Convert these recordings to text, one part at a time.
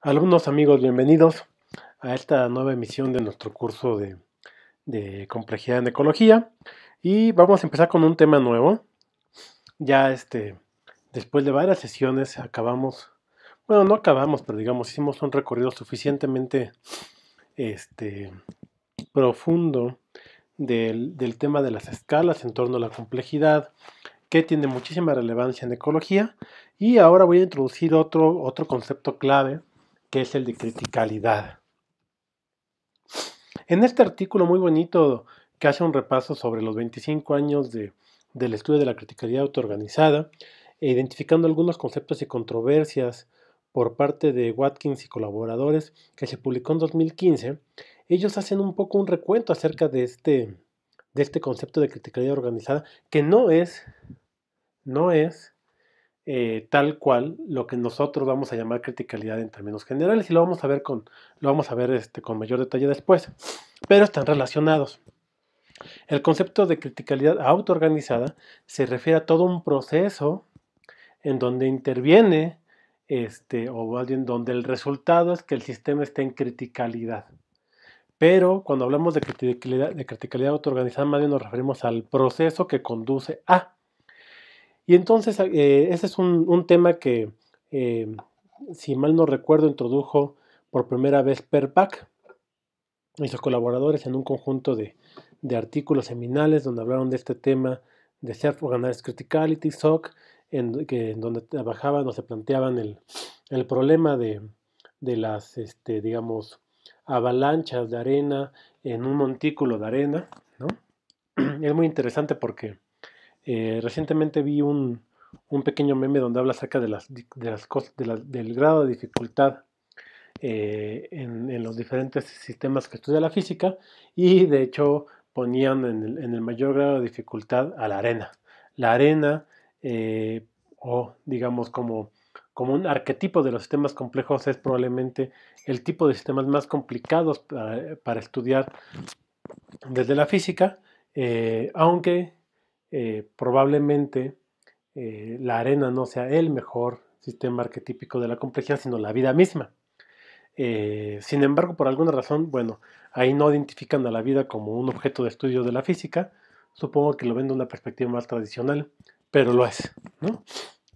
Alumnos, amigos, bienvenidos a esta nueva emisión de nuestro curso de, complejidad en ecología. Y vamos a empezar con un tema nuevo. Ya este, después de varias sesiones acabamos, bueno, no acabamos, pero digamos, hicimos un recorrido suficientemente este, profundo del, tema de las escalas en torno a la complejidad, que tiene muchísima relevancia en ecología. Y ahora voy a introducir otro, otro concepto clave que es el de criticalidad. En este artículo muy bonito que hace un repaso sobre los 25 años del estudio de la criticalidad autoorganizada, identificando algunos conceptos y controversias por parte de Watkins y colaboradores que se publicó en 2015, ellos hacen un poco un recuento acerca de este, de este concepto de criticalidad organizada, que no es, no es eh, tal cual lo que nosotros vamos a llamar criticalidad en términos generales y lo vamos a ver con, lo vamos a ver este, con mayor detalle después, pero están relacionados. El concepto de criticalidad autoorganizada se refiere a todo un proceso en donde interviene, este, o alguien donde el resultado es que el sistema está en criticalidad. Pero cuando hablamos de de criticalidad autoorganizada, más bien nos referimos al proceso que conduce a. Y entonces, eh, ese es un, tema que, eh, si mal no recuerdo, introdujo por primera vez Perpac y sus colaboradores en un conjunto de, artículos seminales donde hablaron de este tema de Self Organized Criticality, SOC, en, donde trabajaban o se planteaban el, problema de, las, este, digamos, avalanchas de arena en un montículo de arena, ¿no? Es muy interesante porque eh, recientemente vi un, pequeño meme donde habla acerca de las, cosas, del grado de dificultad eh, en, los diferentes sistemas que estudia la física y de hecho ponían en el, mayor grado de dificultad a la arena. La arena, eh, o digamos como, como un arquetipo de los sistemas complejos, es probablemente el tipo de sistemas más complicados para, estudiar desde la física, aunque eh, probablemente eh, la arena no sea el mejor sistema arquetípico de la complejidad, sino la vida misma. Eh, sin embargo, por alguna razón, bueno, ahí no identifican a la vida como un objeto de estudio de la física, supongo que lo ven de una perspectiva más tradicional, pero lo es, ¿no?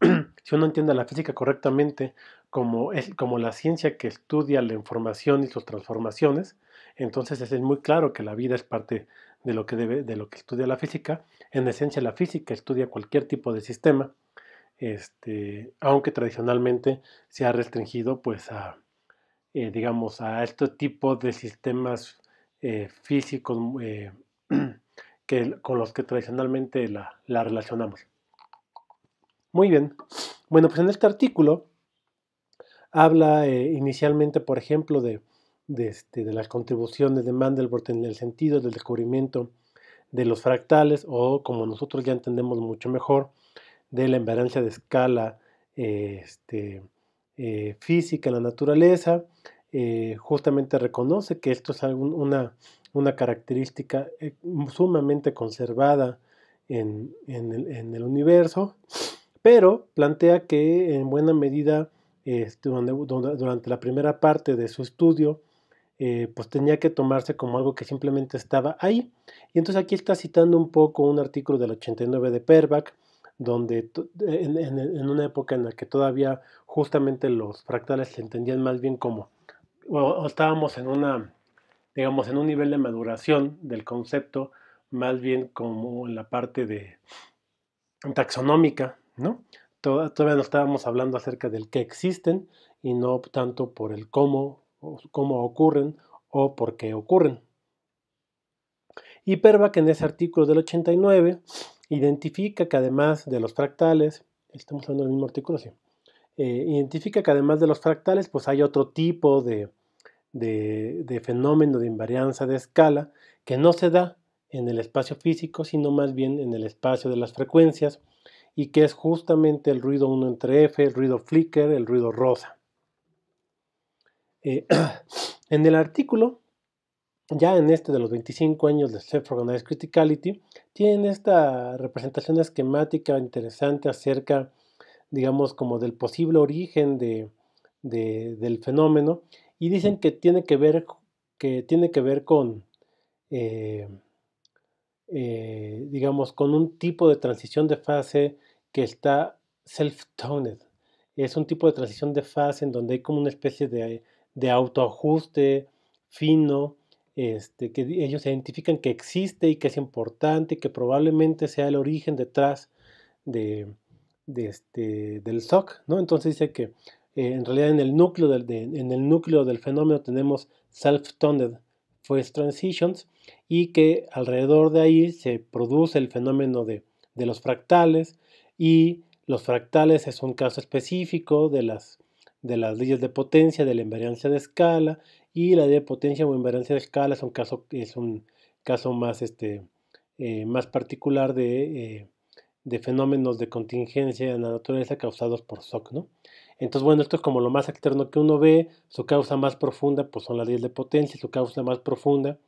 si uno entiende la física correctamente como, como la ciencia que estudia la información y sus transformaciones, entonces es muy claro que la vida es parte de lo que, de lo que estudia la física en esencia, la física estudia cualquier tipo de sistema, este, aunque tradicionalmente se ha restringido pues a, eh, digamos, a este tipo de sistemas eh, físicos mm, eh, que, con los que tradicionalmente la, relacionamos. Muy bien. Bueno, pues en este artículo habla inicialmente, por ejemplo, de, de, este, de, las contribuciones de Mandelbrot en el sentido del descubrimiento de los fractales o como nosotros ya entendemos mucho mejor, de la invariancia de escala eh, este, eh, física en la naturaleza, eh, justamente reconoce que esto es una, característica sumamente conservada en, el, universo, pero plantea que en buena medida este, durante la primera parte de su estudio, eh, pues tenía que tomarse como algo que simplemente estaba ahí. Y entonces aquí está citando un poco un artículo del 89 de Perbach, donde eh, en, una época en la que todavía justamente los fractales se entendían más bien como, o, estábamos en una, digamos, en un nivel de maduración del concepto, más bien como en la parte de taxonómica, ¿no? Todavía no estábamos hablando acerca del que existen y no tanto por el cómo cómo ocurren o por qué ocurren. Y que en ese artículo del 89 identifica que además de los fractales, estamos hablando del mismo artículo, eh, identifica que además de los fractales pues hay otro tipo de, de fenómeno de invarianza de escala que no se da en el espacio físico, sino más bien en el espacio de las frecuencias, y que es justamente el ruido 1 entre F, el ruido flicker, el ruido rosa. Eh, en el artículo, ya en este de los 25 años de Self-Organized Criticality, tienen esta representación esquemática interesante acerca, digamos, como del posible origen de, del fenómeno y dicen que tiene que ver, que tiene que ver con... Eh, eh, digamos, con un tipo de transición de fase que está self-toned. Es un tipo de transición de fase en donde hay como una especie de de autoajuste fino, este, que ellos identifican que existe y que es importante y que probablemente sea el origen detrás de, este, del SOC, ¿no? Entonces dice que eh, en realidad en el, núcleo del, en el núcleo del fenómeno tenemos self tuned force transitions y que alrededor de ahí se produce el fenómeno de, de los fractales y los fractales es un caso específico de las de las leyes de potencia, de la invariancia de escala, y la ley de potencia o invariancia de escala es un caso, es un caso más, este, eh, más particular de, eh, de, fenómenos de contingencia en la naturaleza causados por SOC. ¿no? Entonces, bueno, esto es como lo más externo que uno ve, su causa más profunda pues son las leyes de potencia, su causa más profunda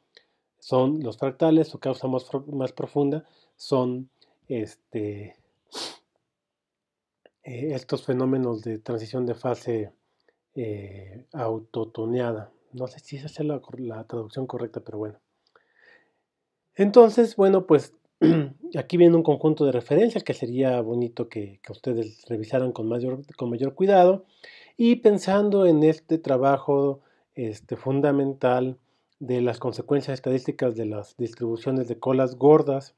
son los fractales, su causa más, más profunda son este, eh, estos fenómenos de transición de fase eh, autotoneada. No sé si esa es la, traducción correcta, pero bueno. Entonces, bueno, pues aquí viene un conjunto de referencias que sería bonito que, ustedes revisaran con mayor, con mayor, cuidado. Y pensando en este trabajo este, fundamental de las consecuencias estadísticas de las distribuciones de colas gordas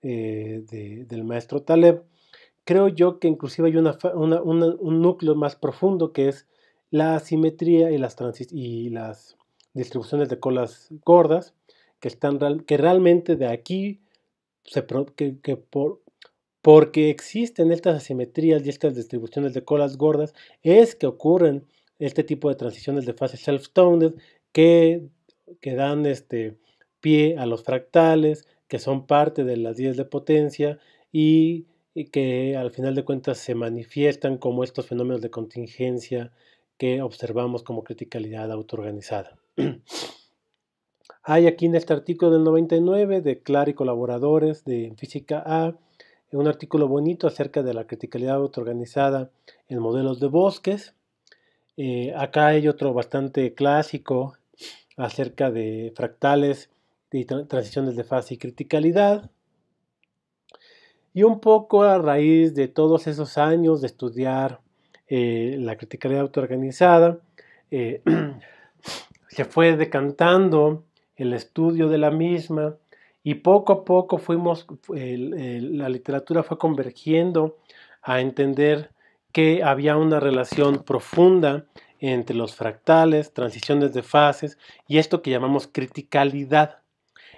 eh, del maestro Taleb, creo yo que inclusive hay un núcleo más profundo que es la asimetría y las, y las distribuciones de colas gordas, que, están que realmente de aquí, por, porque existen estas asimetrías y estas distribuciones de colas gordas, es que ocurren este tipo de transiciones de fase self tuned que, que, dan este, pie a los fractales, que son parte de las 10 de potencia y que al final de cuentas se manifiestan como estos fenómenos de contingencia que observamos como criticalidad autoorganizada. Hay aquí en este artículo del 99 de Clar y colaboradores de Física A un artículo bonito acerca de la criticalidad autoorganizada en modelos de bosques. Eh, acá hay otro bastante clásico acerca de fractales y transiciones de fase y criticalidad. Y un poco a raíz de todos esos años de estudiar eh, la criticalidad autoorganizada, eh, se fue decantando el estudio de la misma y poco a poco fuimos, la literatura fue convergiendo a entender que había una relación profunda entre los fractales, transiciones de fases y esto que llamamos criticalidad.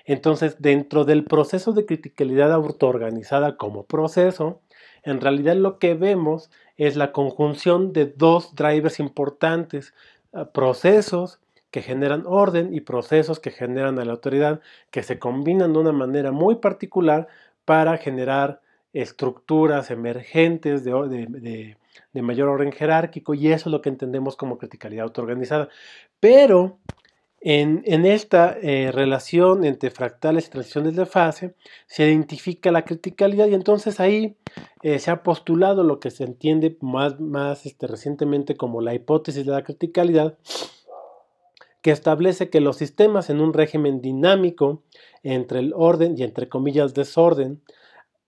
Entonces, dentro del proceso de criticalidad autoorganizada como proceso, en realidad lo que vemos es la conjunción de dos drivers importantes, ah, procesos que generan orden y procesos que generan a la autoridad, que se combinan de una manera muy particular para generar estructuras emergentes de, mayor orden jerárquico y eso es lo que entendemos como criticalidad autoorganizada. Pero en, esta eh, relación entre fractales y transiciones de fase se identifica la criticalidad y entonces ahí eh, se ha postulado lo que se entiende más, más este, recientemente como la hipótesis de la criticalidad, que establece que los sistemas en un régimen dinámico entre el orden y entre comillas desorden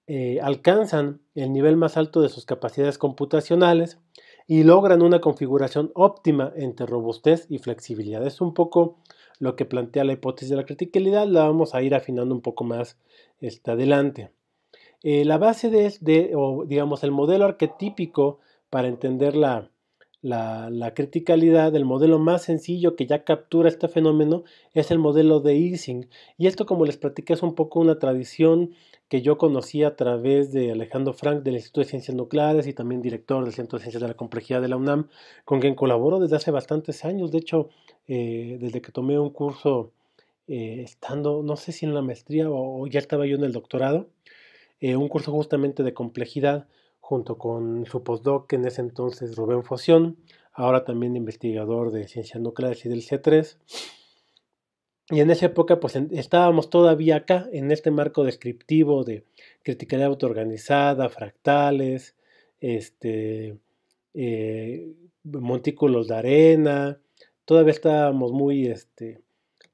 eh, alcanzan el nivel más alto de sus capacidades computacionales y logran una configuración óptima entre robustez y flexibilidad. Es un poco lo que plantea la hipótesis de la criticalidad, la vamos a ir afinando un poco más este, adelante. Eh, la base de, este o digamos, el modelo arquetípico para entender la, criticalidad, el modelo más sencillo que ya captura este fenómeno es el modelo de Ising. Y esto, como les platicé, es un poco una tradición que yo conocí a través de Alejandro Frank del Instituto de Ciencias Nucleares y también director del Centro de Ciencias de la Complejidad de la UNAM, con quien colaboro desde hace bastantes años. De hecho, eh, desde que tomé un curso eh, estando, no sé si en la maestría o, ya estaba yo en el doctorado, eh, un curso justamente de complejidad junto con su postdoc, en ese entonces Rubén Fosión, ahora también investigador de ciencias nucleares y del C3 y en esa época, pues estábamos todavía acá, en este marco descriptivo de criticaría autoorganizada, fractales, este, eh, montículos de arena, todavía estábamos muy, este,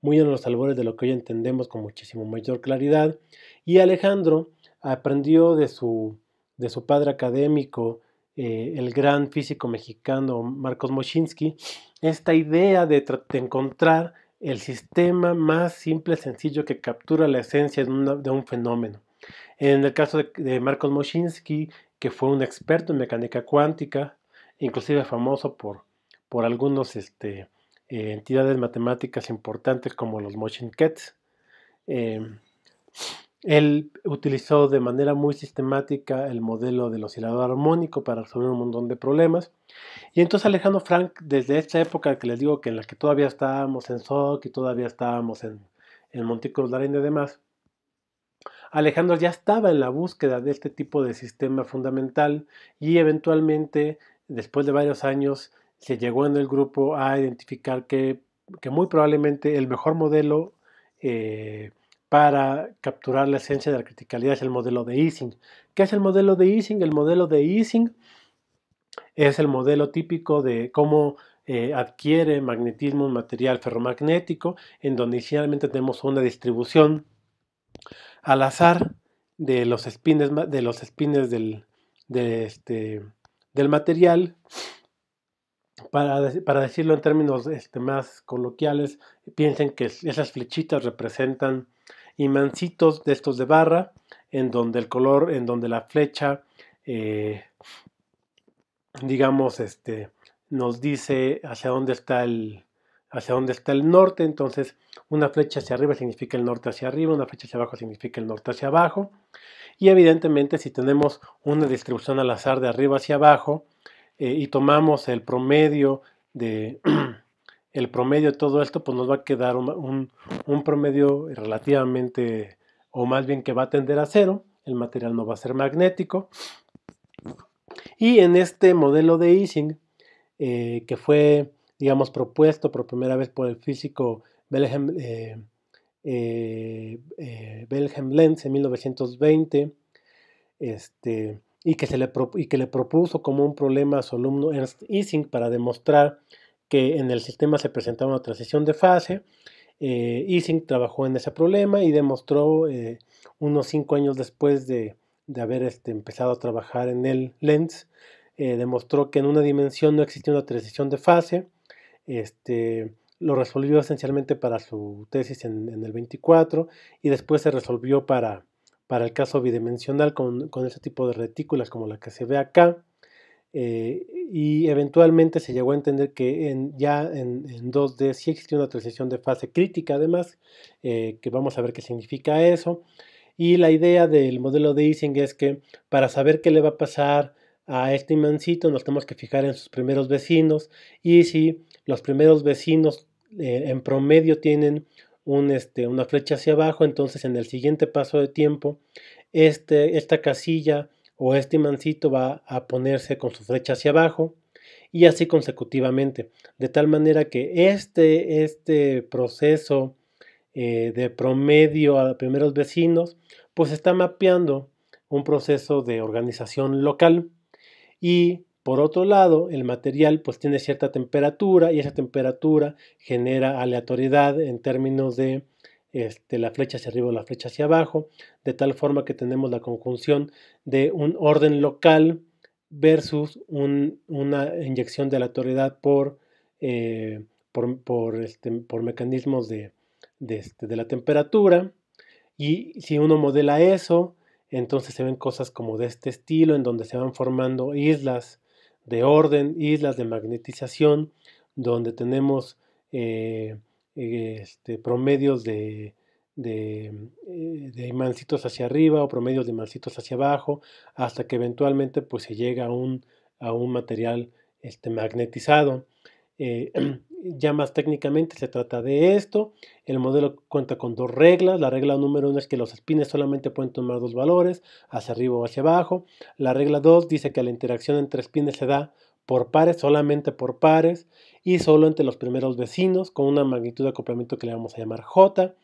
muy en los albores de lo que hoy entendemos con muchísimo mayor claridad. Y Alejandro aprendió de su, de su padre académico, eh, el gran físico mexicano Marcos Moschinsky, esta idea de encontrar el sistema más simple, sencillo que captura la esencia de, un fenómeno. En el caso de, Marcos Moschinsky, que fue un experto en mecánica cuántica, inclusive famoso por, por algunas este, eh, entidades matemáticas importantes como los Moschenkets. Eh, él utilizó de manera muy sistemática el modelo del oscilador armónico para resolver un montón de problemas. Y entonces Alejandro Frank, desde esa época que les digo que en la que todavía estábamos en SOC y todavía estábamos en, en Montículos de Arena y demás, Alejandro ya estaba en la búsqueda de este tipo de sistema fundamental y eventualmente, después de varios años, se llegó en el grupo a identificar que, muy probablemente el mejor modelo eh, para capturar la esencia de la criticalidad es el modelo de Ising. ¿Qué es el modelo de Ising? El modelo de Ising es el modelo típico de cómo eh, adquiere magnetismo un material ferromagnético, en donde inicialmente tenemos una distribución al azar de los espines, de los del, este, del material. Para, decirlo en términos este, más coloquiales, piensen que esas flechitas representan y mancitos de estos de barra, en donde el color, en donde la flecha, eh, digamos, este, nos dice hacia dónde está el hacia dónde está el norte, entonces una flecha hacia arriba significa el norte hacia arriba, una flecha hacia abajo significa el norte hacia abajo, y evidentemente si tenemos una distribución al azar de arriba hacia abajo eh, y tomamos el promedio de el promedio de todo esto, pues nos va a quedar un, promedio relativamente, o más bien que va a tender a cero, el material no va a ser magnético. Y en este modelo de Ising, eh, que fue, digamos, propuesto por primera vez por el físico Wilhelm, eh, eh, Lenz en 1920, este, y que, se le, y que le propuso como un problema a su alumno Ernst Ising para demostrar que en el sistema se presentaba una transición de fase. Ising eh, trabajó en ese problema y demostró eh, unos cinco años después de, haber este, empezado a trabajar en el lens, eh, demostró que en una dimensión no existía una transición de fase. Este, lo resolvió esencialmente para su tesis en, el 24 y después se resolvió para, para el caso bidimensional con, con, ese tipo de retículas como la que se ve acá. Eh, y eventualmente se llegó a entender que ya en, 2D sí existe una transición de fase crítica, además, eh, que vamos a ver qué significa eso. Y la idea del modelo de Ising es que para saber qué le va a pasar a este imancito nos tenemos que fijar en sus primeros vecinos y si los primeros vecinos eh, en promedio tienen este, una flecha hacia abajo, entonces en el siguiente paso de tiempo este, esta casilla o este mancito va a ponerse con su flecha hacia abajo y así consecutivamente, de tal manera que este, este proceso eh, de promedio a primeros vecinos, pues está mapeando un proceso de organización local y por otro lado, el material pues tiene cierta temperatura y esa temperatura genera aleatoriedad en términos de este, la flecha hacia arriba o la flecha hacia abajo, de tal forma que tenemos la conjunción de un orden local versus una inyección de la eh, por, por, por, este, por mecanismos de, este, de, la temperatura. Y si uno modela eso, entonces se ven cosas como de este estilo, en donde se van formando islas de orden, islas de magnetización, donde tenemos eh, este, promedios de, de, eh, hacia arriba o promedios de imancitos hacia abajo, hasta que eventualmente pues, se llega a un, material este, magnetizado. Eh, ya más técnicamente se trata de esto. El modelo cuenta con dos reglas. La regla número uno es que los espines solamente pueden tomar dos valores, hacia arriba o hacia abajo. La regla dos dice que la interacción entre espines se da por pares, solamente por pares, y solo entre los primeros vecinos, con una magnitud de acoplamiento que le vamos a llamar J,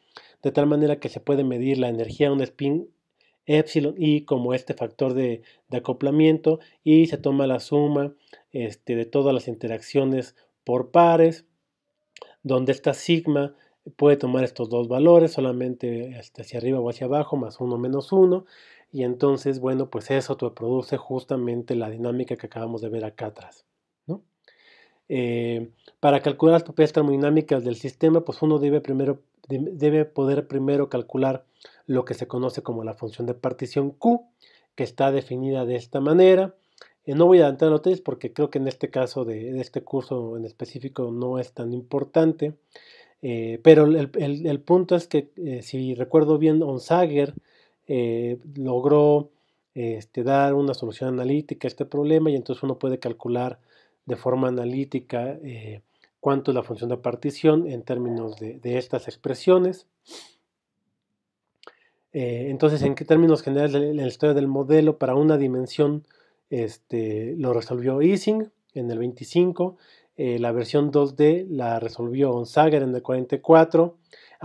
de tal manera que se puede medir la energía de un spin epsilon y como este factor de, acoplamiento, y se toma la suma este, de todas las interacciones por pares, donde esta sigma puede tomar estos dos valores, solamente este, hacia arriba o hacia abajo, más uno menos uno, y entonces, bueno, pues eso te produce justamente la dinámica que acabamos de ver acá atrás. Eh, para calcular las propiedades termodinámicas del sistema, pues uno debe, primero, debe poder primero calcular lo que se conoce como la función de partición Q, que está definida de esta manera. Eh, no voy a adelantar los porque creo que en este caso de, este curso en específico no es tan importante. Eh, pero el, punto es que, si recuerdo bien, Onsager eh, logró este, dar una solución analítica a este problema y entonces uno puede calcular de forma analítica eh, cuánto es la función de partición en términos de, estas expresiones. Eh, entonces, en qué términos generales la historia del modelo para una dimensión este, lo resolvió Ising en el 25, la versión 2D la resolvió Onsager en el 44,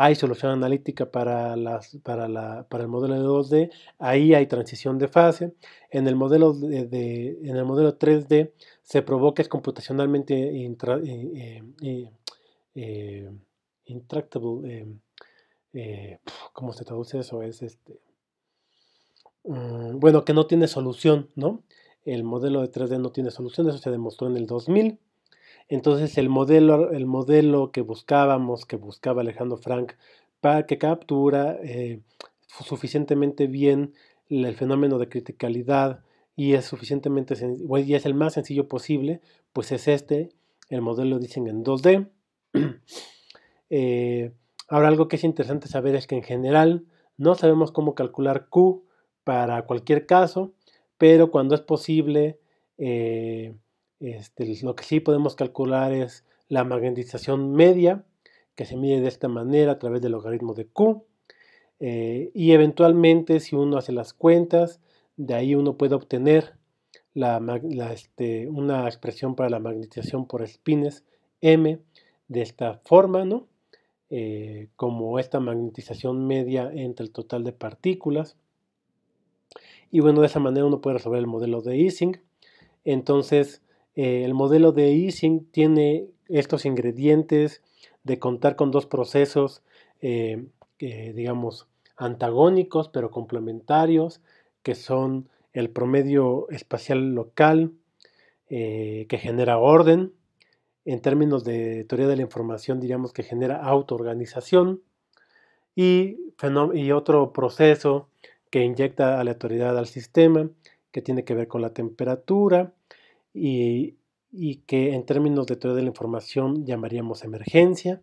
hay solución analítica para, las, para, el modelo de 2D, ahí hay transición de fase. En el modelo, de, el modelo 3D se provoca es computacionalmente eh, eh, eh, intractable. ¿Cómo se traduce eso? Es este. Mm, bueno, que no tiene solución, ¿no? El modelo de 3D no tiene solución, eso se demostró en el 2000. Entonces el modelo, el modelo que buscábamos, que buscaba Alejandro Frank, para que captura eh, suficientemente bien el fenómeno de criticalidad y es suficientemente es el más sencillo posible, pues es este, el modelo dicen en 2D. Eh, ahora algo que es interesante saber es que en general no sabemos cómo calcular Q para cualquier caso, pero cuando es posible eh, este, lo que sí podemos calcular es la magnetización media, que se mide de esta manera a través del logaritmo de Q. Eh, y eventualmente, si uno hace las cuentas, de ahí uno puede obtener este, una expresión para la magnetización por espines M de esta forma, ¿no? Eh, como esta magnetización media entre el total de partículas. Y bueno, de esa manera uno puede resolver el modelo de Ising. Entonces, eh, el modelo de Ising tiene estos ingredientes de contar con dos procesos, eh, digamos, antagónicos pero complementarios, que son el promedio espacial local, eh, que genera orden, en términos de teoría de la información diríamos que genera autoorganización, y otro proceso que inyecta aleatoriedad al sistema, que tiene que ver con la temperatura, y, que en términos de teoría de la información llamaríamos emergencia,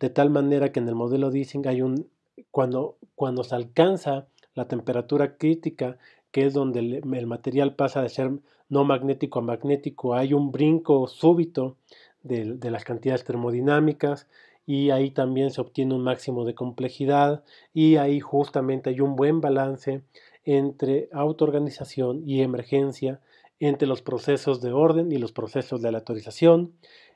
de tal manera que en el modelo de hay un, cuando, se alcanza la temperatura crítica, que es donde el, material pasa de ser no magnético a magnético, hay un brinco súbito de, de, las cantidades termodinámicas y ahí también se obtiene un máximo de complejidad y ahí justamente hay un buen balance entre autoorganización y emergencia entre los procesos de orden y los procesos de aleatorización,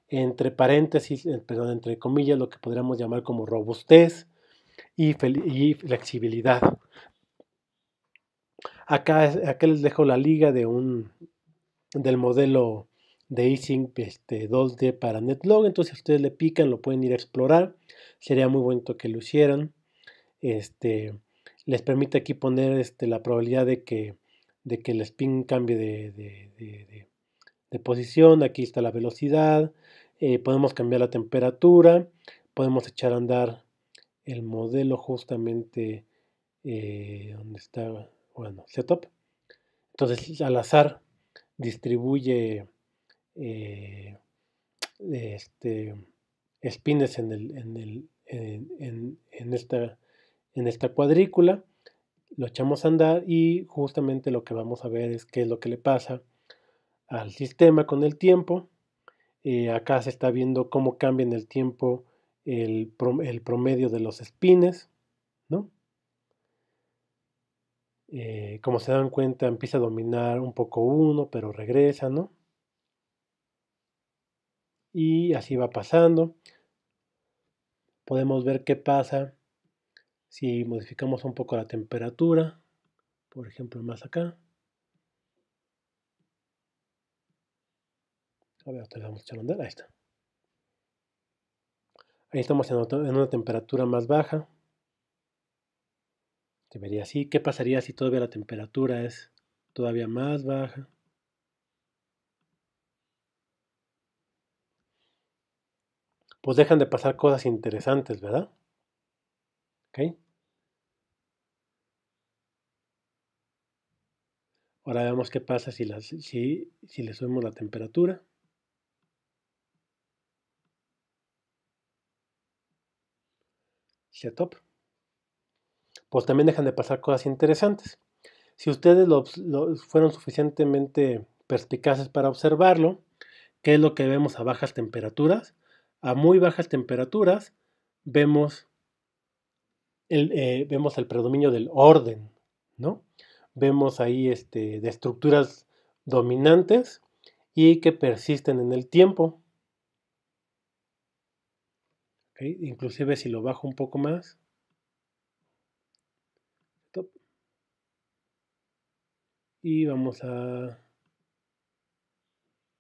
entre paréntesis, perdón, entre comillas, lo que podríamos llamar como robustez y, flexibilidad. Acá, les dejo la liga de un, del modelo de eSync este, 2D para Netlog, entonces ustedes le pican, lo pueden ir a explorar, sería muy bonito que lo hicieran. Este, les permite aquí poner este, la probabilidad de que de que el spin cambie de, posición, aquí está la velocidad, eh, podemos cambiar la temperatura, podemos echar a andar el modelo justamente eh, donde está, bueno, setup. Entonces al azar distribuye eh, este, spines en, el, en, el, en, esta, en esta cuadrícula lo echamos a andar y justamente lo que vamos a ver es qué es lo que le pasa al sistema con el tiempo. Eh, acá se está viendo cómo cambia en el tiempo el, promedio de los spines, ¿no? Eh, como se dan cuenta, empieza a dominar un poco uno, pero regresa, ¿no? Y así va pasando. Podemos ver qué pasa si modificamos un poco la temperatura, por ejemplo más acá, a ver, ahí está. Ahí estamos en, una temperatura más baja. vería así. ¿Qué pasaría si todavía la temperatura es todavía más baja? Pues dejan de pasar cosas interesantes, ¿verdad? ¿Okay? Ahora vemos qué pasa si, le subimos la temperatura. Setup. Pues también dejan de pasar cosas interesantes. Si ustedes fueron suficientemente perspicaces para observarlo, ¿qué es lo que vemos a bajas temperaturas? A muy bajas temperaturas vemos eh, vemos el predominio del orden, ¿no? Vemos ahí este, de estructuras dominantes y que persisten en el tiempo. Inclusive si lo bajo un poco más. Y vamos a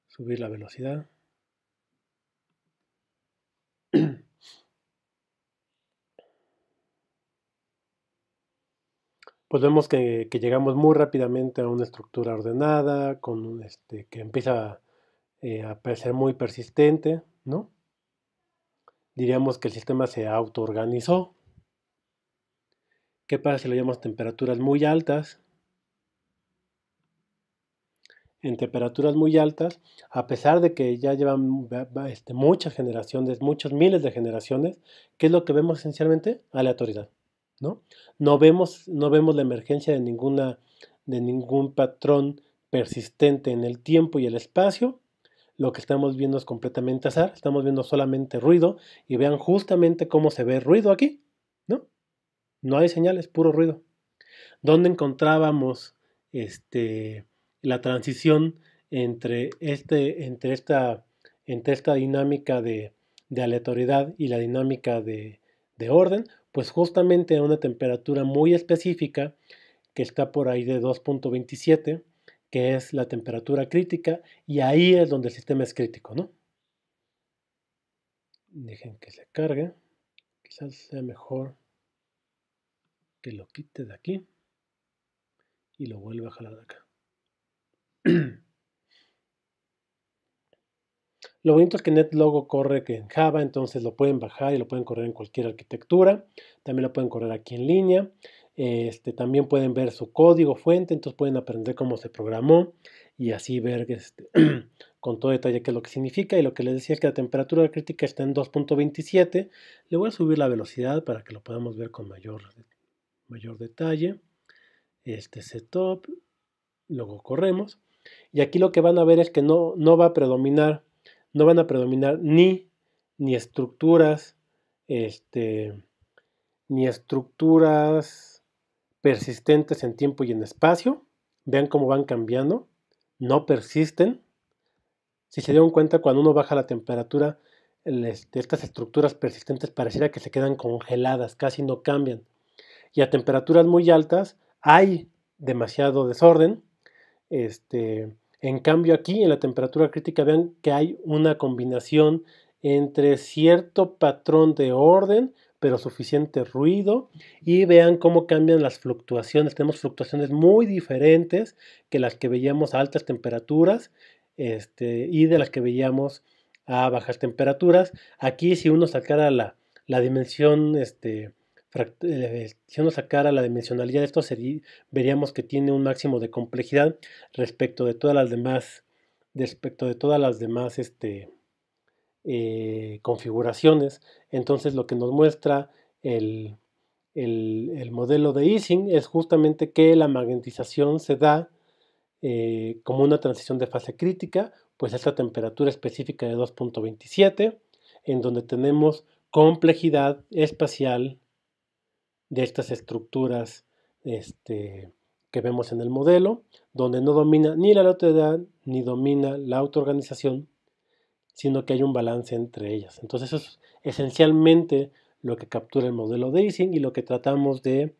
subir la velocidad. pues vemos que, llegamos muy rápidamente a una estructura ordenada, con este, que empieza eh, a parecer muy persistente, ¿no? Diríamos que el sistema se autoorganizó. ¿Qué pasa si lo llamamos temperaturas muy altas? En temperaturas muy altas, a pesar de que ya llevan este, muchas generaciones, muchas miles de generaciones, ¿qué es lo que vemos esencialmente? Aleatoriedad. ¿no? vemos, no vemos la emergencia de, ninguna, de ningún patrón persistente en el tiempo y el espacio. Lo que estamos viendo es completamente azar, estamos viendo solamente ruido y vean justamente cómo se ve ruido aquí, ¿no? No hay señales, puro ruido. ¿Dónde encontrábamos este, la transición entre, este, entre, esta, entre esta dinámica de, de aleatoriedad y la dinámica de orden? Pues justamente a una temperatura muy específica, que está por ahí de 2.27, que es la temperatura crítica, y ahí es donde el sistema es crítico, ¿no? Dejen que se cargue. Quizás sea mejor que lo quite de aquí y lo vuelva a jalar de acá. Lo bonito es que NetLogo corre en Java, entonces lo pueden bajar y lo pueden correr en cualquier arquitectura. También lo pueden correr aquí en línea. Este, también pueden ver su código fuente, entonces pueden aprender cómo se programó y así ver este, con todo detalle qué es lo que significa. Y lo que les decía es que la temperatura crítica está en 2.27. Le voy a subir la velocidad para que lo podamos ver con mayor, mayor detalle. Este setup, luego corremos. Y aquí lo que van a ver es que no, no va a predominar no van a predominar ni, ni estructuras, este, ni estructuras persistentes en tiempo y en espacio. Vean cómo van cambiando. No persisten. Si se dieron cuenta, cuando uno baja la temperatura, este, estas estructuras persistentes pareciera que se quedan congeladas, casi no cambian. Y a temperaturas muy altas hay demasiado desorden. Este, en cambio aquí en la temperatura crítica vean que hay una combinación entre cierto patrón de orden pero suficiente ruido y vean cómo cambian las fluctuaciones. Tenemos fluctuaciones muy diferentes que las que veíamos a altas temperaturas este, y de las que veíamos a bajas temperaturas. Aquí si uno sacara la, dimensión este, eh, si uno sacara la dimensionalidad de esto, veríamos que tiene un máximo de complejidad respecto de todas las demás, respecto de todas las demás este, eh, configuraciones. Entonces lo que nos muestra el, modelo de Ising es justamente que la magnetización se da eh, como una transición de fase crítica, pues a esta temperatura específica de 2.27, en donde tenemos complejidad espacial de estas estructuras este, que vemos en el modelo, donde no domina ni la autoridad ni domina la autoorganización, sino que hay un balance entre ellas. Entonces eso es esencialmente lo que captura el modelo de Ising y lo que tratamos de,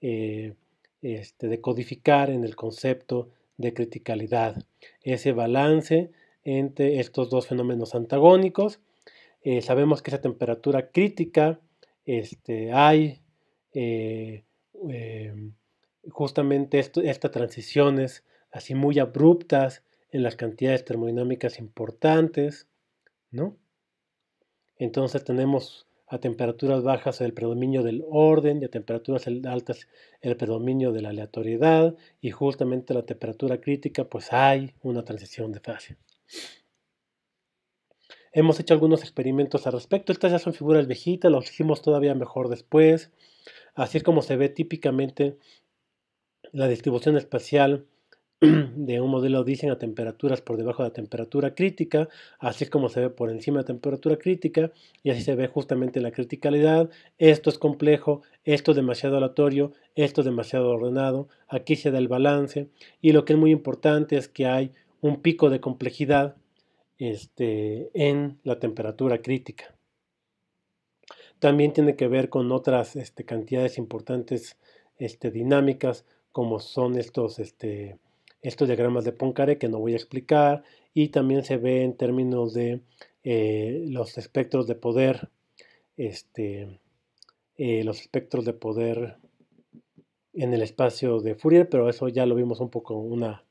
eh, este, codificar en el concepto de criticalidad, ese balance entre estos dos fenómenos antagónicos. Eh, sabemos que esa temperatura crítica este, hay eh, em, justamente estas transiciones así muy abruptas en las cantidades termodinámicas importantes, ¿no? Entonces tenemos a temperaturas bajas el predominio del orden y a temperaturas altas el predominio de la aleatoriedad y justamente a la temperatura crítica pues hay una transición de fase. Hemos hecho algunos experimentos al respecto. Estas ya son figuras viejitas, las hicimos todavía mejor después. Así es como se ve típicamente la distribución espacial de un modelo dicen a temperaturas por debajo de la temperatura crítica, así es como se ve por encima de la temperatura crítica y así se ve justamente la criticalidad, esto es complejo, esto es demasiado aleatorio, esto es demasiado ordenado, aquí se da el balance y lo que es muy importante es que hay un pico de complejidad este, en la temperatura crítica. También tiene que ver con otras este, cantidades importantes este, dinámicas, como son estos, este, estos diagramas de Poincaré que no voy a explicar, y también se ve en términos de eh, los espectros de poder, este, eh, los espectros de poder en el espacio de Fourier, pero eso ya lo vimos un poco una,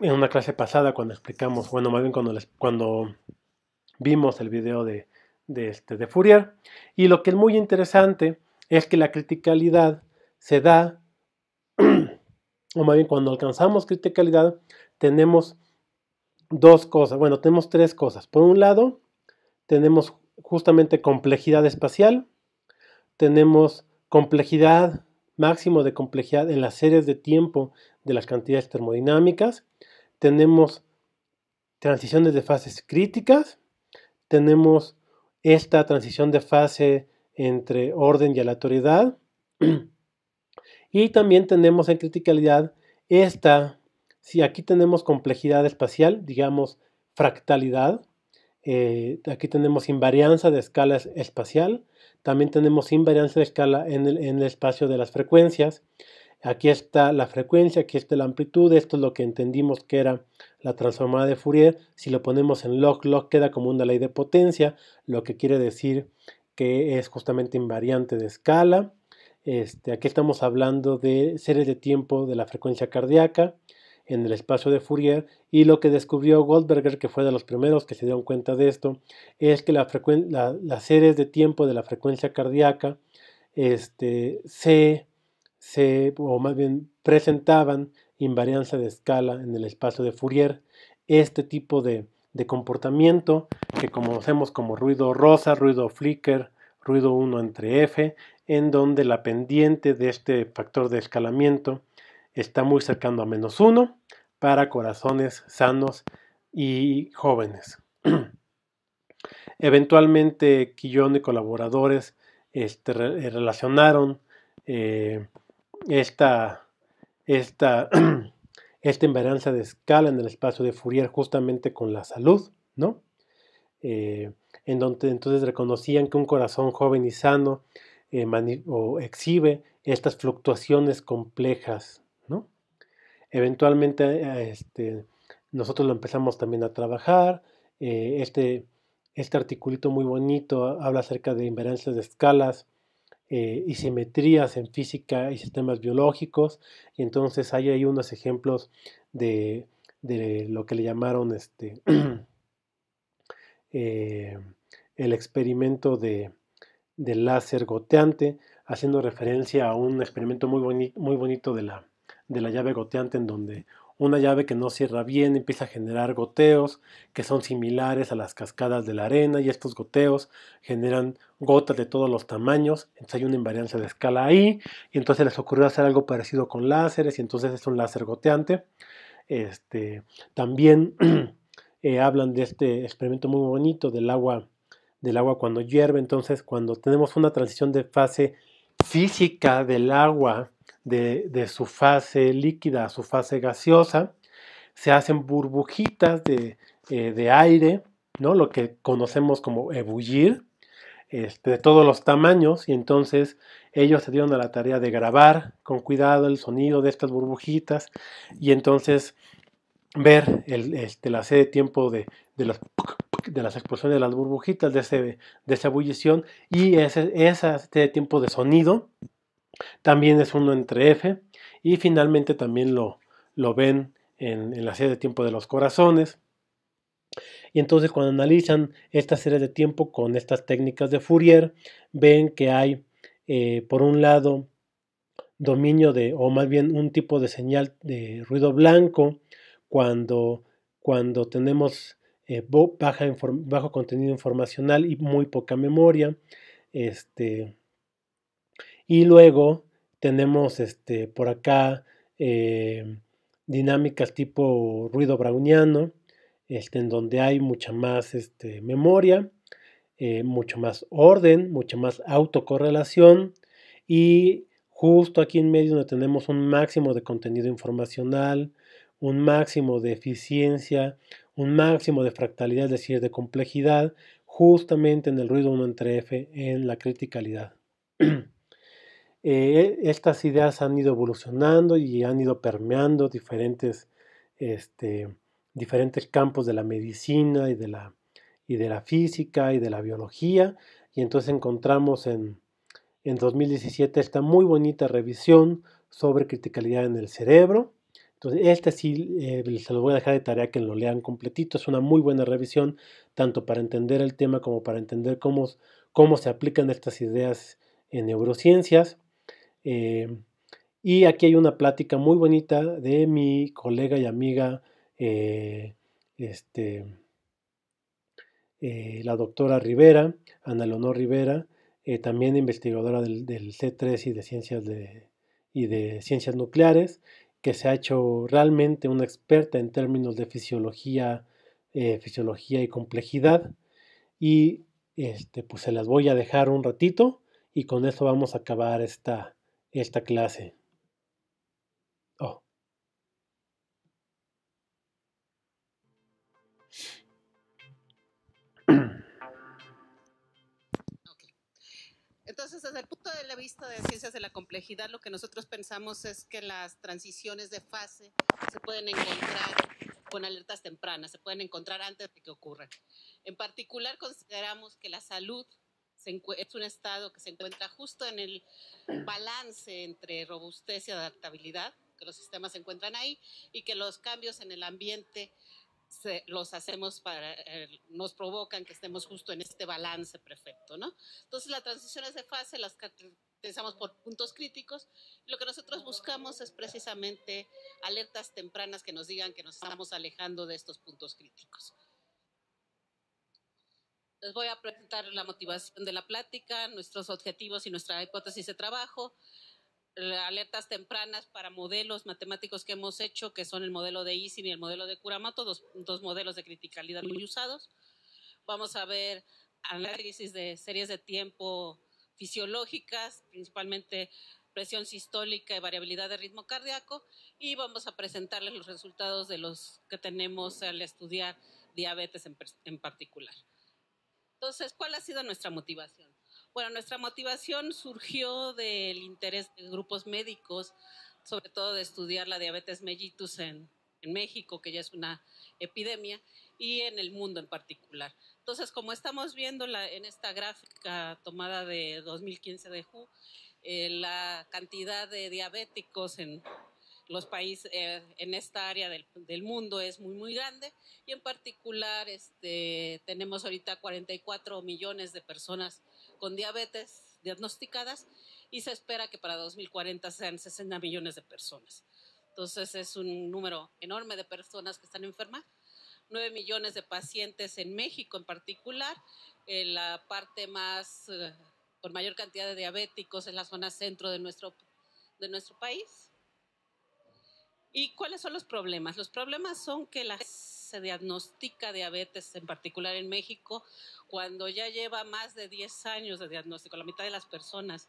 en una clase pasada cuando explicamos, bueno, más bien cuando, cuando vimos el video de de, este, de Fourier. Y lo que es muy interesante es que la criticalidad se da, o más bien cuando alcanzamos criticalidad, tenemos dos cosas, bueno, tenemos tres cosas. Por un lado, tenemos justamente complejidad espacial, tenemos complejidad, máximo de complejidad en las series de tiempo de las cantidades termodinámicas, tenemos transiciones de fases críticas, tenemos esta transición de fase entre orden y aleatoriedad. y también tenemos en criticalidad esta, si aquí tenemos complejidad espacial, digamos fractalidad, eh, aquí tenemos invarianza de escala espacial, también tenemos invarianza de escala en el, en el espacio de las frecuencias Aquí está la frecuencia, aquí está la amplitud, esto es lo que entendimos que era la transformada de Fourier. Si lo ponemos en log, log queda como una ley de potencia, lo que quiere decir que es justamente invariante de escala. Este, aquí estamos hablando de series de tiempo de la frecuencia cardíaca en el espacio de Fourier y lo que descubrió Goldberger, que fue de los primeros que se dieron cuenta de esto, es que las series de tiempo de la frecuencia cardíaca este, se se, o más bien presentaban invarianza de escala en el espacio de Fourier. Este tipo de, comportamiento que conocemos como ruido rosa, ruido flicker, ruido 1 entre F, en donde la pendiente de este factor de escalamiento está muy cercano a menos 1 para corazones sanos y jóvenes. Eventualmente, Quillón y colaboradores este, eh, relacionaron eh, esta, esta, esta de escala en el espacio de Fourier justamente con la salud, ¿no? Eh, en donde entonces reconocían que un corazón joven y sano eh, exhibe estas fluctuaciones complejas, ¿no? Eventualmente eh, este, nosotros lo empezamos también a trabajar, este, este articulito muy bonito habla acerca de inverancias de escalas, eh, y simetrías en física y sistemas biológicos. Y entonces hay ahí unos ejemplos de, lo que le llamaron este, eh, el experimento de, del láser goteante, haciendo referencia a un experimento muy, muy bonito de la, de la llave goteante en donde una llave que no cierra bien empieza a generar goteos que son similares a las cascadas de la arena y estos goteos generan gotas de todos los tamaños, entonces hay una invariancia de escala ahí y entonces les ocurrió hacer algo parecido con láseres y entonces es un láser goteante. Este, también eh, hablan de este experimento muy bonito del agua, del agua cuando hierve, entonces cuando tenemos una transición de fase física del agua, de, su fase líquida a su fase gaseosa, se hacen burbujitas de, eh, aire, ¿no? lo que conocemos como ebullir, este, de todos los tamaños, y entonces ellos se dieron a la tarea de grabar con cuidado el sonido de estas burbujitas y entonces ver el, este, la sede de tiempo de, de, de las explosiones de las burbujitas, de, de esa ebullición y ese, esa este tiempo de sonido también es uno entre F. Y finalmente también lo, ven en, la serie de tiempo de los corazones. Y entonces cuando analizan esta serie de tiempo con estas técnicas de Fourier, ven que hay, eh, por un lado, dominio de, o más bien un tipo de señal de ruido blanco cuando, cuando tenemos eh, baja bajo contenido informacional y muy poca memoria. Este, y luego tenemos este, por acá eh, dinámicas tipo ruido browniano, este, en donde hay mucha más este, memoria, eh, mucho más orden, mucha más autocorrelación y justo aquí en medio donde tenemos un máximo de contenido informacional, un máximo de eficiencia, un máximo de fractalidad, es decir, de complejidad, justamente en el ruido 1 entre F, en la criticalidad. Eh, e, estas ideas han ido evolucionando y han ido permeando diferentes, este, diferentes campos de la medicina y de la, y de la física y de la biología. Y entonces encontramos en, 2017 esta muy bonita revisión sobre criticalidad en el cerebro. Entonces, este sí eh, se los voy a dejar de tarea que lo lean completito. Es una muy buena revisión, tanto para entender el tema como para entender cómo se aplican estas ideas en neurociencias. Em, y aquí hay una plática muy bonita de mi colega y amiga, eh, este, eh, la doctora Rivera, Ana Leonor Rivera, eh, también investigadora del, C3 y de, ciencias y de ciencias nucleares, que se ha hecho realmente una experta en términos de fisiología, fisiología y complejidad. Y este, pues se las voy a dejar un ratito y con eso vamos a acabar esta, esta clase. Oh. Entonces, desde el punto de vista de ciencias de la complejidad, lo que nosotros pensamos es que las transiciones de fase se pueden encontrar con alertas tempranas, se pueden encontrar antes de que ocurran. En particular, consideramos que la salud es un estado que se encuentra justo en el balance entre robustez y adaptabilidad, que los sistemas se encuentran ahí y que los cambios en el ambiente los hacemos para, eh, nos provocan que estemos justo en este balance perfecto, ¿no? Entonces las transiciones de fase las caracterizamos por puntos críticos. Lo que nosotros buscamos es precisamente alertas tempranas que nos digan que nos estamos alejando de estos puntos críticos. Les voy a presentar la motivación de la plática, nuestros objetivos y nuestra hipótesis de trabajo, eh, alertas tempranas para modelos matemáticos que hemos hecho, que son el modelo de Isin y el modelo de Kuramoto, dos, modelos de criticalidad muy usados. Vamos a ver análisis de series de tiempo fisiológicas, principalmente presión sistólica y variabilidad de ritmo cardíaco, y vamos a presentarles los resultados de los que tenemos al estudiar diabetes en particular. Entonces, ¿cuál ha sido nuestra motivación? Bueno, nuestra motivación surgió del interés de grupos médicos, sobre todo de estudiar la diabetes mellitus en, México, que ya es una epidemia, y en el mundo en particular. Entonces, como estamos viendo la, en esta gráfica tomada de 2015 de ju eh, la cantidad de diabéticos en los países eh, en esta área del, mundo es muy, muy grande y en particular este, tenemos ahorita 44 millones de personas con diabetes diagnosticadas y se espera que para 2040 sean 60 millones de personas. Entonces es un número enorme de personas que están enfermas. 9 millones de pacientes en México en particular. la parte más, eh, con mayor cantidad de diabéticos en la zona centro de nuestro, de nuestro país ¿Y cuáles son los problemas? Los problemas son que la se diagnostica diabetes, en particular en México, cuando ya lleva más de 10 años de diagnóstico. La mitad de las personas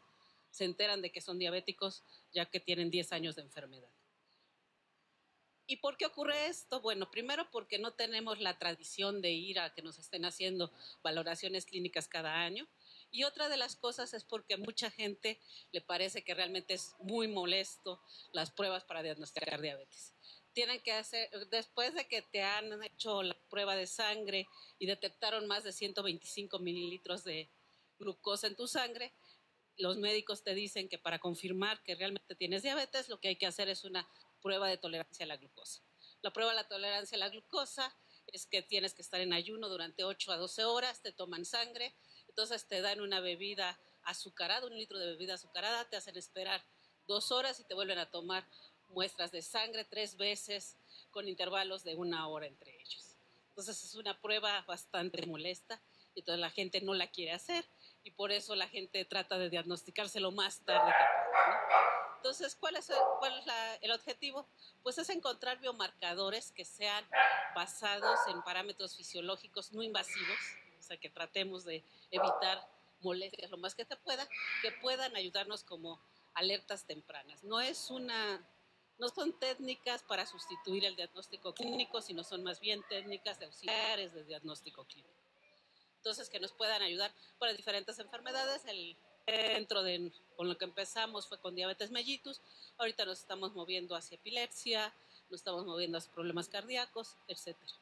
se enteran de que son diabéticos ya que tienen 10 años de enfermedad. ¿Y por qué ocurre esto? Bueno, primero porque no tenemos la tradición de ir a que nos estén haciendo valoraciones clínicas cada año. Y otra de las cosas es porque a mucha gente le parece que realmente es muy molesto las pruebas para diagnosticar diabetes. Tienen que hacer, después de que te han hecho la prueba de sangre y detectaron más de 125 mililitros de glucosa en tu sangre, los médicos te dicen que para confirmar que realmente tienes diabetes, lo que hay que hacer es una prueba de tolerancia a la glucosa. La prueba de la tolerancia a la glucosa es que tienes que estar en ayuno durante 8 a 12 horas, te toman sangre, entonces te dan una bebida azucarada, un litro de bebida azucarada, te hacen esperar dos horas y te vuelven a tomar muestras de sangre tres veces con intervalos de una hora entre ellos. Entonces es una prueba bastante molesta y entonces la gente no la quiere hacer y por eso la gente trata de diagnosticarse lo más tarde que Entonces, ¿cuál es, cuál es el objetivo? Pues es encontrar biomarcadores que sean basados en parámetros fisiológicos no invasivos, que tratemos de evitar molestias lo más que se pueda, que puedan ayudarnos como alertas tempranas. No es una no son técnicas para sustituir el diagnóstico clínico, sino son más bien técnicas de auxiliares de diagnóstico clínico. Entonces, que nos puedan ayudar para diferentes enfermedades. El centro de, con lo que empezamos fue con diabetes mellitus, ahorita nos estamos moviendo hacia epilepsia, nos estamos moviendo hacia problemas cardíacos, etcétera.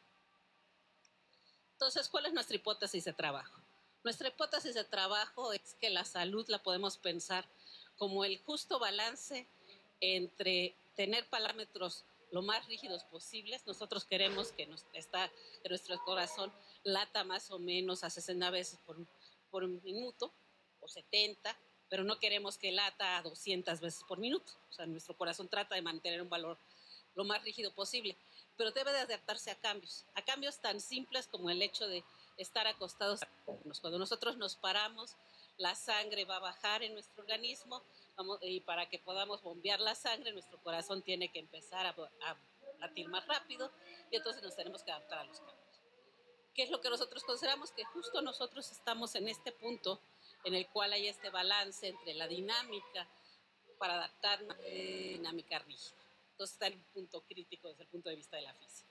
Entonces, ¿cuál es nuestra hipótesis de trabajo? Nuestra hipótesis de trabajo es que la salud la podemos pensar como el justo balance entre tener parámetros lo más rígidos posibles. Nosotros queremos que, está, nuestro corazón lata más o menos a 60 veces por, minuto o 70, pero no queremos que lata a 200 veces por minuto. O sea, nuestro corazón trata de mantener un valor lo más rígido posible pero debe de adaptarse a cambios, a cambios tan simples como el hecho de estar acostados. Cuando nosotros nos paramos, la sangre va a bajar en nuestro organismo y para que podamos bombear la sangre, nuestro corazón tiene que empezar a, a latir más rápido y entonces nos tenemos que adaptar a los cambios. ¿Qué es lo que nosotros consideramos? Que justo nosotros estamos en este punto en el cual hay este balance entre la dinámica para adaptarnos a la dinámica rígida. Entonces está en un punto crítico desde el punto de vista de la física.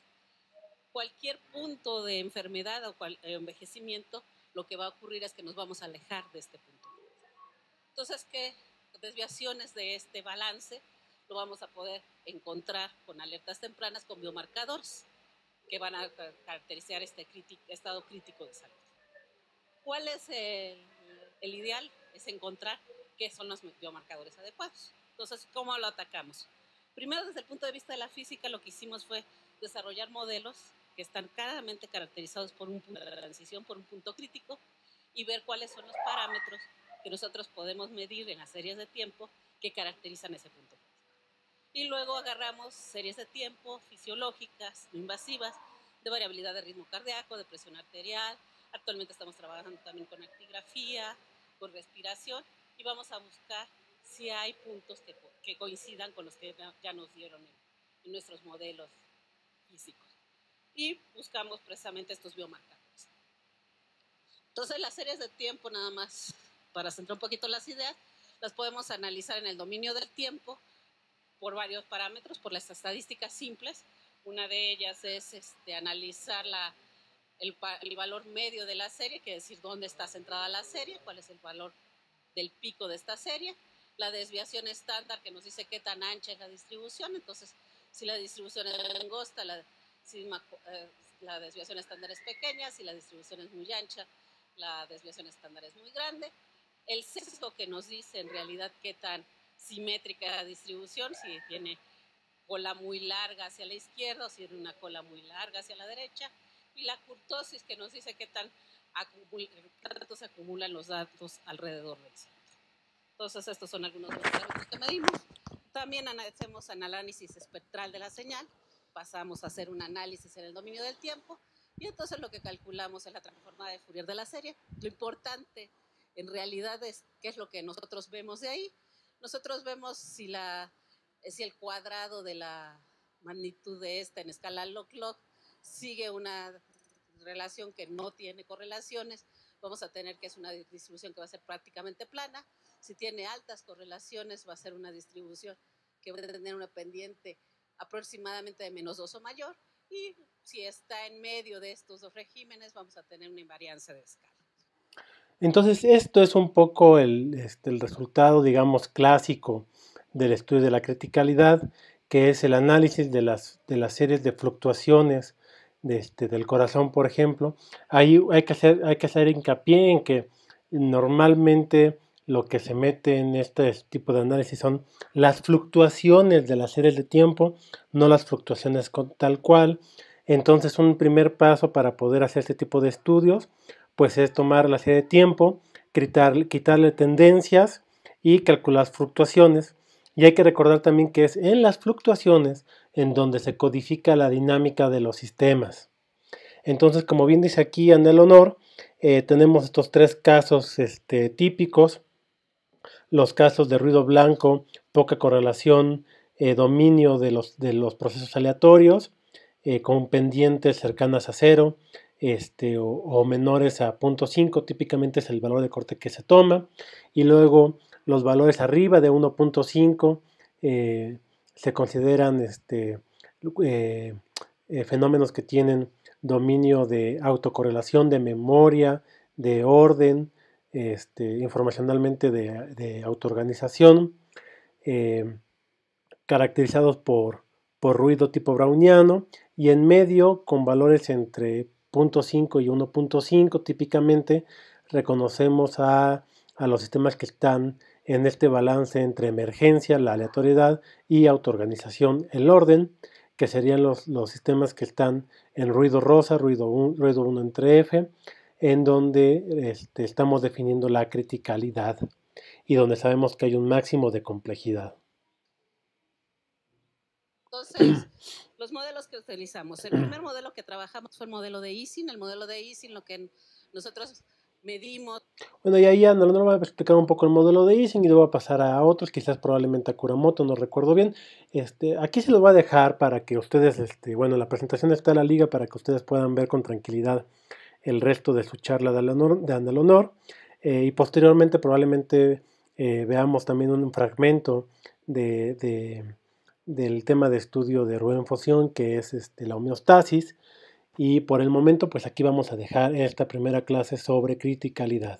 Cualquier punto de enfermedad o eh, envejecimiento, lo que va a ocurrir es que nos vamos a alejar de este punto. Entonces, ¿qué desviaciones de este balance lo vamos a poder encontrar con alertas tempranas, con biomarcadores que van a caracterizar este estado crítico de salud? ¿Cuál es el, el ideal? Es encontrar qué son los biomarcadores adecuados. Entonces, ¿cómo lo atacamos? Primero, desde el punto de vista de la física, lo que hicimos fue desarrollar modelos que están claramente caracterizados por un punto de transición, por un punto crítico, y ver cuáles son los parámetros que nosotros podemos medir en las series de tiempo que caracterizan ese punto. Y luego agarramos series de tiempo fisiológicas, invasivas, de variabilidad de ritmo cardíaco, de presión arterial. Actualmente estamos trabajando también con actigrafía, con respiración y vamos a buscar si hay puntos que que coincidan con los que ya nos dieron en, nuestros modelos físicos. Y buscamos precisamente estos biomarcadores. Entonces las series de tiempo, nada más para centrar un poquito las ideas, las podemos analizar en el dominio del tiempo por varios parámetros, por las estadísticas simples. Una de ellas es este, analizar el, el, valor medio de la serie, que es decir, dónde está centrada la serie, cuál es el valor del pico de esta serie la desviación estándar que nos dice qué tan ancha es la distribución. Entonces, si la distribución es angosta, la, eh, la desviación estándar es pequeña, si la distribución es muy ancha, la desviación estándar es muy grande. El sesgo que nos dice en realidad qué tan simétrica es la distribución, si tiene cola muy larga hacia la izquierda o si tiene una cola muy larga hacia la derecha. Y la curtosis que nos dice qué tan tanto se acumulan los datos alrededor del entonces, estos son algunos de los parámetros que medimos. También hacemos análisis espectral de la señal, pasamos a hacer un análisis en el dominio del tiempo y entonces lo que calculamos es la transformada de Fourier de la serie. Lo importante en realidad es qué es lo que nosotros vemos de ahí. Nosotros vemos si, la, si el cuadrado de la magnitud de esta en escala log-log sigue una relación que no tiene correlaciones, vamos a tener que es una distribución que va a ser prácticamente plana. Si tiene altas correlaciones, va a ser una distribución que va a tener una pendiente aproximadamente de menos 2 o mayor. Y si está en medio de estos dos regímenes, vamos a tener una invariancia de escala. Entonces, esto es un poco este, el, resultado, digamos, clásico del estudio de la criticalidad, que es el análisis de las, de las series de fluctuaciones este, del corazón, por ejemplo. Ahí hay que, hacer, hay que hacer hincapié en que normalmente lo que se mete en este tipo de análisis son las fluctuaciones de las series de tiempo, no las fluctuaciones tal cual. Entonces un primer paso para poder hacer este tipo de estudios, pues es tomar la serie de tiempo, quitarle tendencias y calcular fluctuaciones. Y hay que recordar también que es en las fluctuaciones en donde se codifica la dinámica de los sistemas. Entonces, como bien dice aquí en el honor, eh, tenemos estos tres casos este, típicos los casos de ruido blanco, poca correlación, eh, dominio de los, de los, procesos aleatorios, eh, con pendientes cercanas a cero este, o, menores a 0.5, típicamente es el valor de corte que se toma, y luego los valores arriba de 1.5 eh, se consideran este, fenómenos que tienen dominio de autocorrelación, de memoria, de orden, este, informacionalmente de, autoorganización, eh, caracterizados por, ruido tipo browniano y en medio con valores entre 0.5 y 1.5 típicamente reconocemos a, los sistemas que están en este balance entre emergencia, la aleatoriedad y autoorganización, el orden, que serían los, sistemas que están en ruido rosa, ruido ruido 1 entre F, en donde este, estamos definiendo la criticalidad y donde sabemos que hay un máximo de complejidad. Entonces, los modelos que utilizamos. El primer modelo que trabajamos fue el modelo de Ising, El modelo de Ising, lo que nosotros medimos. Bueno, y ahí no no va a explicar un poco el modelo de Easing y luego va a pasar a otros, quizás probablemente a Kuramoto, no recuerdo bien. Este, aquí se lo voy a dejar para que ustedes, este, bueno, la presentación está en la liga para que ustedes puedan ver con tranquilidad el resto de su charla de, Andalonor eh, y posteriormente probablemente eh, veamos también un fragmento del tema de estudio de Rubén Fosión que es este, la homeostasis y por el momento pues aquí vamos a dejar esta primera clase sobre criticalidad.